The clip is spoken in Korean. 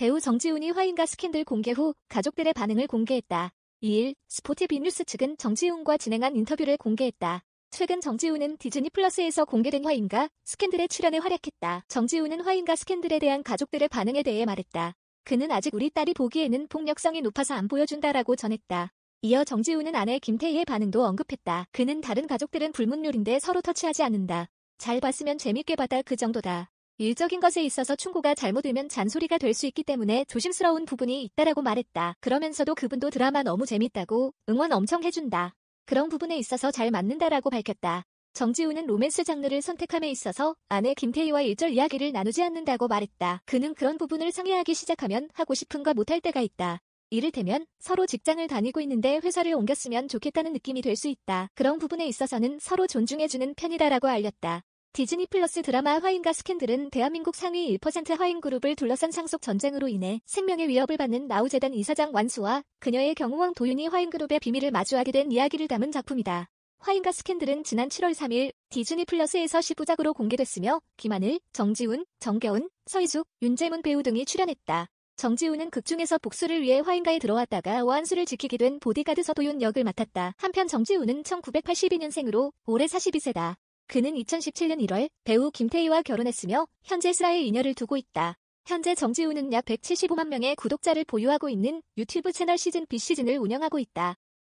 배우 정지훈이 화인과 스캔들 공개 후 가족들의 반응을 공개했다. 2일 스포티비 뉴스 측은 정지훈과 진행한 인터뷰를 공개했다. 최근 정지훈은 디즈니 플러스에서 공개된 화인과스캔들의출연에 활약했다. 정지훈은 화인과 스캔들에 대한 가족들의 반응에 대해 말했다. 그는 아직 우리 딸이 보기에는 폭력성이 높아서 안 보여준다라고 전했다. 이어 정지훈은 아내 김태희의 반응도 언급했다. 그는 다른 가족들은 불문율인데 서로 터치하지 않는다. 잘 봤으면 재밌게 봤다 그 정도다. 일적인 것에 있어서 충고가 잘못되면 잔소리가 될 수 있기 때문에 조심스러운 부분이 있다라고 말했다. 그러면서도 그분도 드라마 너무 재밌다고 응원 엄청 해준다. 그런 부분에 있어서 잘 맞는다라고 밝혔다. 정지우는 로맨스 장르를 선택함에 있어서 아내 김태희와 일절 이야기를 나누지 않는다고 말했다. 그는 그런 부분을 상의하기 시작하면 하고 싶은거 못할 때가 있다. 이를테면 서로 직장을 다니고 있는데 회사를 옮겼으면 좋겠다는 느낌이 될 수 있다. 그런 부분에 있어서는 서로 존중해주는 편이다라고 알렸다. 디즈니 플러스 드라마 화인과 스캔들은 대한민국 상위 1% 화인 그룹을 둘러싼 상속 전쟁으로 인해 생명의 위협을 받는 나우재단 이사장 완수와 그녀의 경호왕 도윤이 화인 그룹의 비밀을 마주하게 된 이야기를 담은 작품이다. 화인과 스캔들은 지난 7월 3일 디즈니 플러스에서 10부작으로 공개됐으며 김하늘, 정지훈, 정겨운, 서희숙, 윤재문 배우 등이 출연했다. 정지훈은 극중에서 복수를 위해 화인가에 들어왔다가 완수를 지키게 된 보디가드 서도윤 역을 맡았다. 한편 정지훈은 1982년생으로 올해 42세다. 그는 2017년 1월 배우 김태희와 결혼했으며 현재 슬아의 인연을 두고 있다. 현재 정지우는 약 175만 명의 구독자를 보유하고 있는 유튜브 채널 시즌 B 시즌을 운영하고 있다.